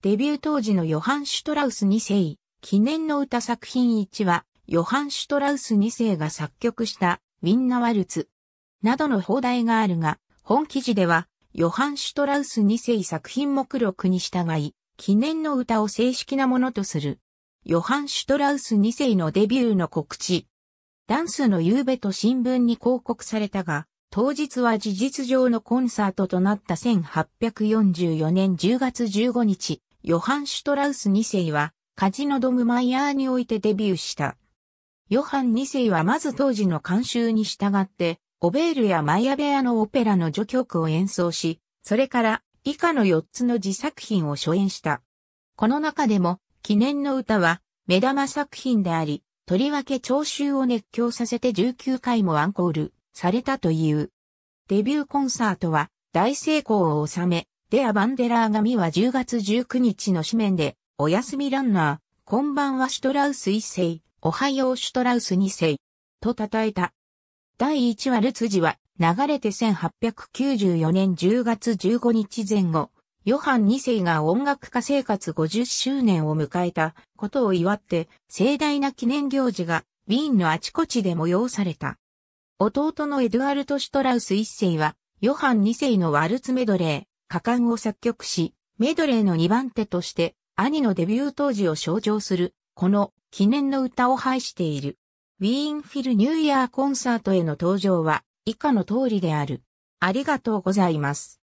デビュー当時のヨハン・シュトラウス2世、記念の歌作品1は、ヨハン・シュトラウス2世が作曲したウィンナワルツ、などの放題があるが、本記事では、ヨハン・シュトラウス2世作品目録に従い、記念の歌を正式なものとする。ヨハン・シュトラウス2世のデビューの告知。ダンスの夕べと新聞に広告されたが、当日は事実上のコンサートとなった1844年10月15日。ヨハン・シュトラウス2世は、カジノ・ドム・マイヤーにおいてデビューした。ヨハン2世はまず当時の慣習に従って、オベールやマイアベアのオペラの序曲を演奏し、それから以下の4つの自作品を初演した。この中でも、記念の歌は、目玉作品であり、とりわけ聴衆を熱狂させて19回もアンコールされたという。デビューコンサートは大成功を収め、デア・バンデラー神は10月19日の紙面で、おやすみランナー、こんばんはシュトラウス一世、おはようシュトラウス二世、と称えた。第1話ルツジは、流れて1894年10月15日前後、ヨハン2世が音楽家生活50周年を迎えたことを祝って、盛大な記念行事が、ウィーンのあちこちで催された。弟のエドゥアルト・シュトラウス一世は、ヨハン2世のワルツメドレー、果敢を作曲し、メドレーの2番手として兄のデビュー当時を象徴する、この記念の歌を配している。ウィーンフィルニューイヤーコンサートへの登場は以下の通りである。ありがとうございます。